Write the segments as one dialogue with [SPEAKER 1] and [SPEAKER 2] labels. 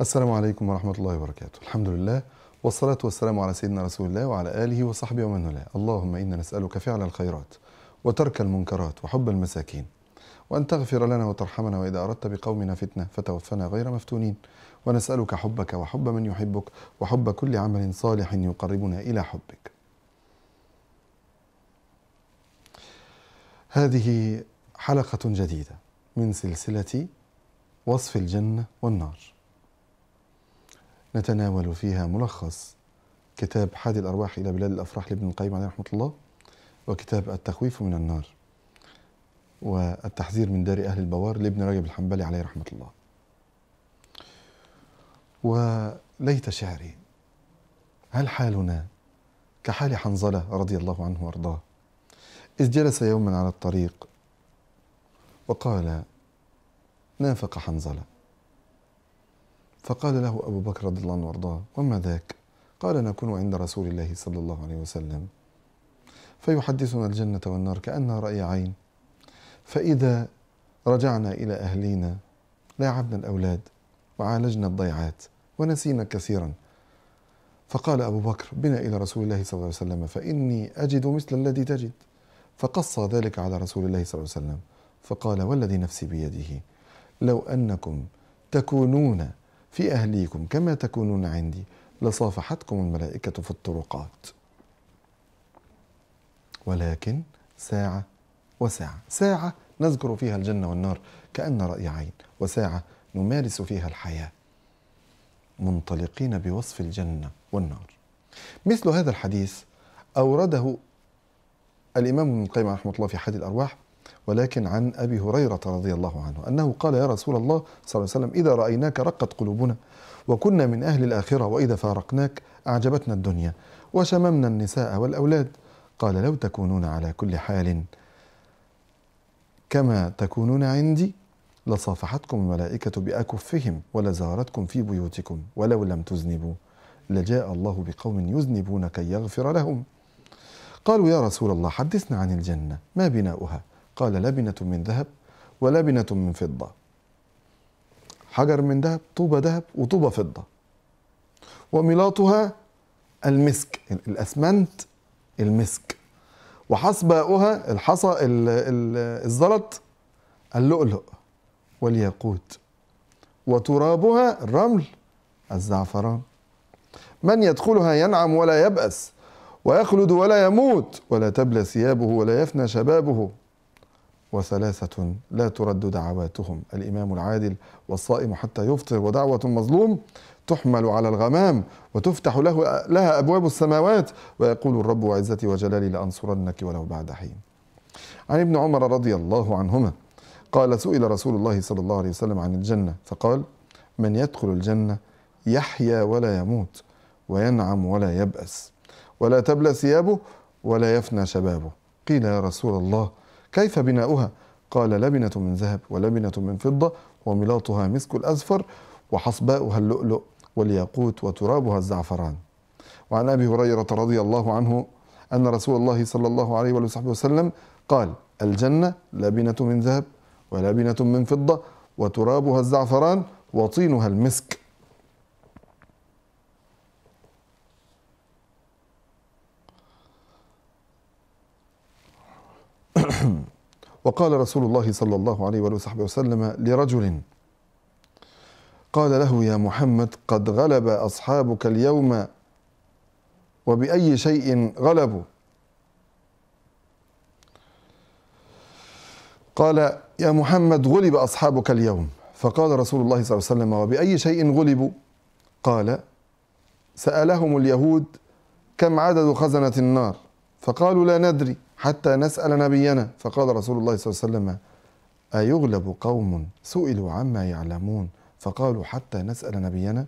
[SPEAKER 1] السلام عليكم ورحمة الله وبركاته الحمد لله والصلاة والسلام على سيدنا رسول الله وعلى آله وصحبه ومن والاه اللهم إنا نسألك فعل الخيرات وترك المنكرات وحب المساكين وأن تغفر لنا وترحمنا وإذا أردت بقومنا فتنة فتوفنا غير مفتونين ونسألك حبك وحب من يحبك وحب كل عمل صالح يقربنا إلى حبك هذه حلقة جديدة من سلسلة وصف الجنة والنار نتناول فيها ملخص كتاب حادي الأرواح إلى بلاد الأفراح لابن القيم عليه رحمة الله وكتاب التخويف من النار والتحذير من دار أهل البوار لابن رجب الحنبلي عليه رحمة الله وليت شعري هل حالنا كحال حنظلة رضي الله عنه وأرضاه إذ جلس يوما على الطريق وقال نافق حنظله فقال له أبو بكر رضي الله عنه وارضاه وما ذاك قال نكون عند رسول الله صلى الله عليه وسلم فيحدثنا الجنة والنار كأنها رأي عين فإذا رجعنا إلى أهلينا لاعبنا الأولاد وعالجنا الضيعات ونسينا كثيرا فقال أبو بكر بنا إلى رسول الله صلى الله عليه وسلم فإني أجد مثل الذي تجد فقص ذلك على رسول الله صلى الله عليه وسلم فقال والذي نفسي بيده لو أنكم تكونون في أهليكم كما تكونون عندي لصافحتكم الملائكة في الطرقات ولكن ساعة وساعة ساعة نذكر فيها الجنة والنار كأن رأي عين وساعة نمارس فيها الحياة منطلقين بوصف الجنة والنار مثل هذا الحديث أورده الإمام ابن القيم رحمه الله في حد الأرواح ولكن عن أبي هريرة رضي الله عنه أنه قال يا رسول الله صلى الله عليه وسلم إذا رأيناك رقت قلوبنا وكنا من أهل الآخرة وإذا فارقناك أعجبتنا الدنيا وشممنا النساء والأولاد قال لو تكونون على كل حال كما تكونون عندي لصافحتكم الملائكة بأكفهم ولزارتكم في بيوتكم ولو لم تذنبوا لجاء الله بقوم يذنبون كي يغفر لهم قالوا يا رسول الله حدثنا عن الجنة ما بناؤها قال لبنة من ذهب ولبنة من فضة حجر من ذهب طوبة ذهب وطوبة فضة وملاطها المسك الأسمنت المسك وحصباؤها الحصى الزلط اللؤلؤ والياقوت وترابها الرمل الزعفران من يدخلها ينعم ولا يبأس ويخلد ولا يموت ولا تبلى ثيابه ولا يفنى شبابه وثلاثة لا ترد دعواتهم الإمام العادل والصائم حتى يفطر ودعوة المظلوم تحمل على الغمام وتفتح له لها أبواب السماوات ويقول الرب عزتي وجلالي لأنصرنك ولو بعد حين عن ابن عمر رضي الله عنهما قال سئل رسول الله صلى الله عليه وسلم عن الجنة فقال من يدخل الجنة يحيا ولا يموت وينعم ولا يبأس ولا تبلى ثيابه ولا يفنى شبابه قيل يا رسول الله كيف بناؤها؟ قال لبنة من ذهب ولبنة من فضة وملاطها مسك الأزفر وحصباؤها اللؤلؤ والياقوت وترابها الزعفران وعن أبي هريرة رضي الله عنه أن رسول الله صلى الله عليه وصحبه وسلم قال الجنة لبنة من ذهب ولبنة من فضة وترابها الزعفران وطينها المسك وقال رسول الله صلى الله عليه وآله وصحبه وسلم لرجل قال له يا محمد قد غلب أصحابك اليوم وبأي شيء غلبوا قال يا محمد غلب أصحابك اليوم فقال رسول الله صلى الله عليه وسلم وبأي شيء غلبوا قال سألهم اليهود كم عدد خزنة النار فقالوا لا ندري حتى نسأل نبينا فقال رسول الله صلى الله عليه وسلم أيغلب قوم سئلوا عما يعلمون فقالوا حتى نسأل نبينا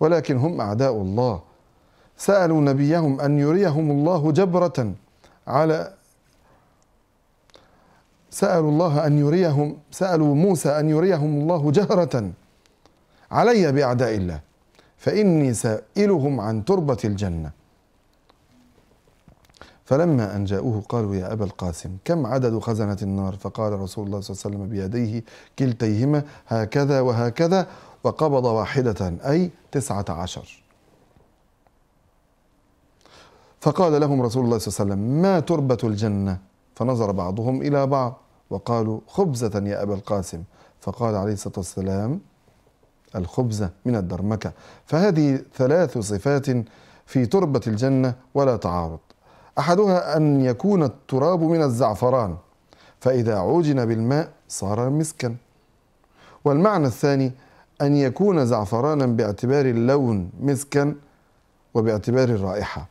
[SPEAKER 1] ولكن هم أعداء الله سألوا نبيهم أن يريهم الله جبرة على سألوا الله أن يريهم سألوا موسى أن يريهم الله جهرة علي بأعداء الله فإني سائلهم عن تربة الجنة فلما أن جاءوه قالوا يا أبا القاسم كم عدد خزنة النار فقال رسول الله صلى الله عليه وسلم بيديه كلتيهما هكذا وهكذا وقبض واحدة أي تسعة عشر فقال لهم رسول الله صلى الله عليه وسلم ما تربة الجنة فنظر بعضهم إلى بعض وقالوا خبزة يا أبا القاسم فقال عليه الصلاة والسلام الخبزة من الدرمكة فهذه ثلاث صفات في تربة الجنة ولا تعارض أحدها أن يكون التراب من الزعفران فإذا عوجن بالماء صار مسكا والمعنى الثاني أن يكون زعفرانا باعتبار اللون مسكا وباعتبار الرائحة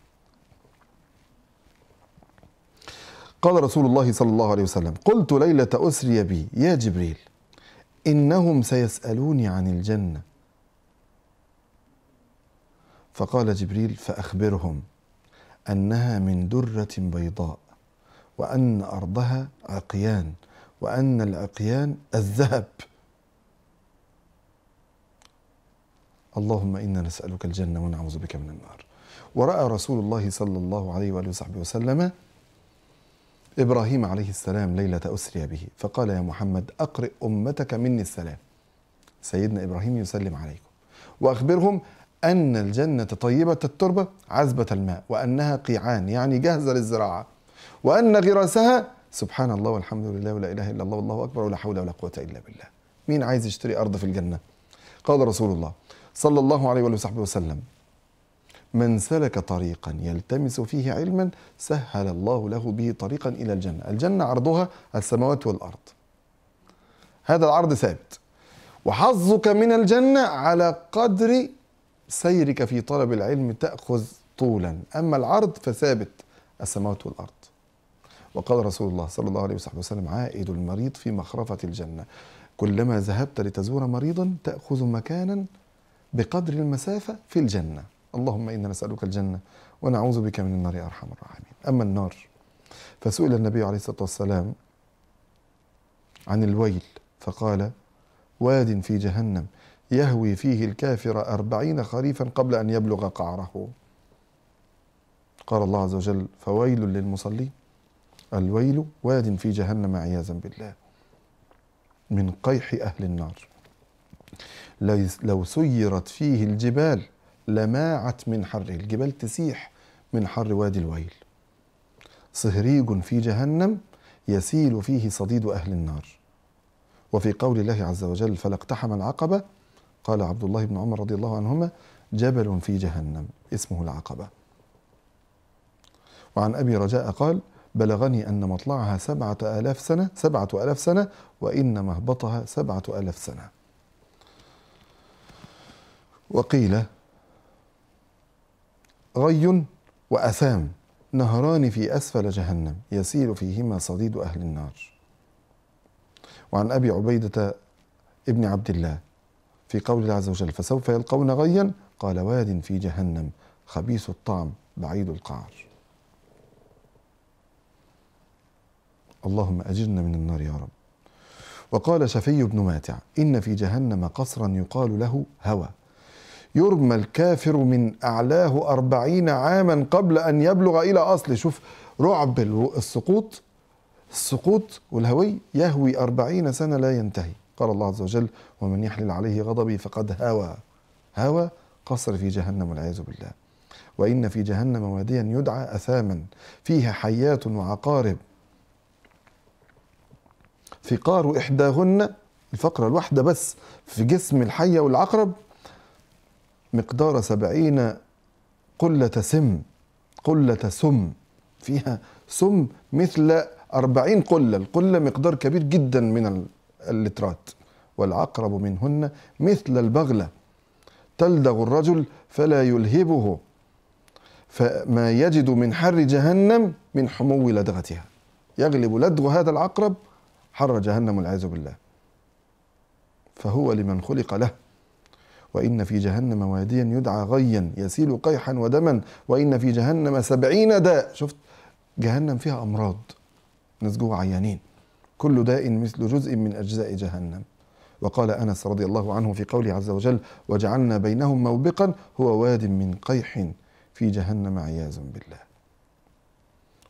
[SPEAKER 1] قال رسول الله صلى الله عليه وسلم قلت ليلة أسري بي يا جبريل إنهم سيسألوني عن الجنة فقال جبريل فأخبرهم أنها من درة بيضاء وأن أرضها عقيان وأن العقيان الذهب اللهم إنا نسألك الجنة ونعوذ بك من النار ورأى رسول الله صلى الله عليه وآله وصحبه وسلم إبراهيم عليه السلام ليلة أسري به فقال يا محمد أقرئ أمتك مني السلام سيدنا إبراهيم يسلم عليكم وأخبرهم أن الجنة طيبة التربة عذبة الماء وأنها قيعان يعني جاهزة للزراعة وأن غراسها سبحان الله والحمد لله ولا إله إلا الله والله أكبر ولا حول ولا قوة إلا بالله مين عايز يشتري أرض في الجنة قال رسول الله صلى الله عليه وآله وصحبه وسلم من سلك طريقا يلتمس فيه علما سهل الله له به طريقا الى الجنه، الجنه عرضها السماوات والارض. هذا العرض ثابت. وحظك من الجنه على قدر سيرك في طلب العلم تأخذ طولا أما العرض فثابت السماوات والأرض وقال رسول الله صلى الله عليه وسلم عائد المريض في مخرفة الجنة كلما ذهبت لتزور مريضا تأخذ مكانا بقدر المسافة في الجنة اللهم إنا نسألك الجنة ونعوذ بك من النار يا أرحم الراحمين أما النار فسئل النبي عليه الصلاة والسلام عن الويل فقال واد في جهنم يهوي فيه الكافر أربعين خريفا قبل أن يبلغ قعره قال الله عز وجل فويل للمصلين الويل واد في جهنم عياذا بالله من قيح أهل النار لو سيرت فيه الجبال لماعت من حره الجبال تسيح من حر وادي الويل صهريج في جهنم يسيل فيه صديد أهل النار وفي قول الله عز وجل فلاقتحم العقبة قال عبد الله بن عمر رضي الله عنهما جبل في جهنم اسمه العقبة وعن أبي رجاء قال بلغني أن مطلعها سبعة آلاف سنة سبعة آلاف سنة وإن مهبطها سبعة آلاف سنة وقيل غي وأثام نهران في أسفل جهنم يسيل فيهما صديد أهل النار وعن أبي عبيدة ابن عبد الله في قول الله عز وجل فسوف يلقون غيا قال واد في جهنم خبيث الطعم بعيد القعر اللهم أجرنا من النار يا رب وقال شفي بن ماتع إن في جهنم قصرا يقال له هوى يرمى الكافر من أعلاه أربعين عاما قبل أن يبلغ إلى أصله شوف رعب السقوط السقوط والهوي يهوي أربعين سنة لا ينتهي قال الله عز وجل ومن يحلل عليه غضبي فقد هوى هوى قصر في جهنم والعياذ بالله وإن في جهنم واديا يدعى أثاما فيها حيات وعقارب فقار إحداهن الفقرة الواحدة بس في جسم الحية والعقرب مقدار سبعين قلة سم قلة سم فيها سم مثل أربعين قلة القلة مقدار كبير جدا من اللترات والعقرب منهن مثل البغلة تلدغ الرجل فلا يلهبه فما يجد من حر جهنم من حمو لدغتها يغلب لدغ هذا العقرب حر جهنم والعياذ بالله فهو لمن خلق له وإن في جهنم واديا يدعى غيا يسيل قيحا ودما وإن في جهنم سبعين داء شفت جهنم فيها أمراض ناس جوه عيانين كل داء مثل جزء من أجزاء جهنم وقال أنس رضي الله عنه في قوله عز وجل وجعلنا بينهم موبقا هو واد من قيح في جهنم عياذ بالله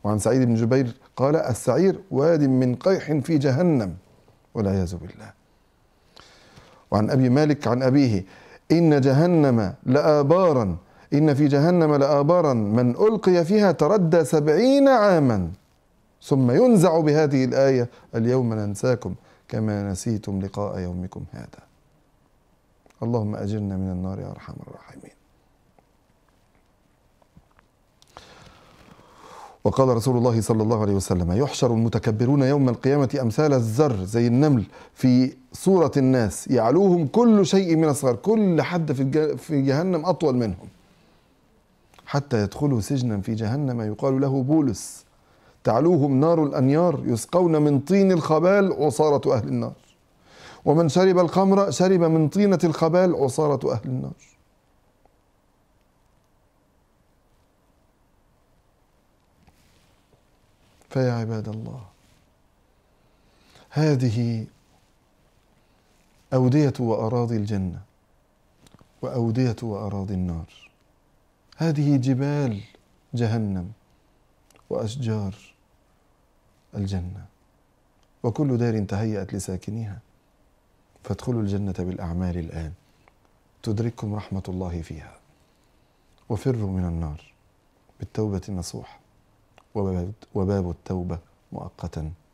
[SPEAKER 1] وعن سعيد بن جبير قال السعير واد من قيح في جهنم والعياذ بالله وعن أبي مالك عن أبيه إن جهنم لآبارا إن في جهنم لآبارا من ألقي فيها تردى سبعين عاماً ثم ينزع بهذه الآية اليوم ننساكم كما نسيتم لقاء يومكم هذا اللهم أجرنا من النار يا أرحم الراحمين وقال رسول الله صلى الله عليه وسلم يحشر المتكبرون يوم القيامة أمثال الزر زي النمل في صورة الناس يعلوهم كل شيء من الصغر كل حد في, في جهنم أطول منهم حتى يدخلوا سجنا في جهنم يقال له بولس تعلوهم نار الأنيار يسقون من طين الخبال عصارة أهل النار ومن شرب الخمر شرب من طينة الخبال عصارة أهل النار فيا عباد الله هذه أودية وأراضي الجنة وأودية وأراضي النار هذه جبال جهنم وأشجار الجنة وكل دار تهيأت لساكنيها فادخلوا الجنة بالأعمال الآن تدرككم رحمة الله فيها وفروا من النار بالتوبة النصوح وباب التوبة مؤقتا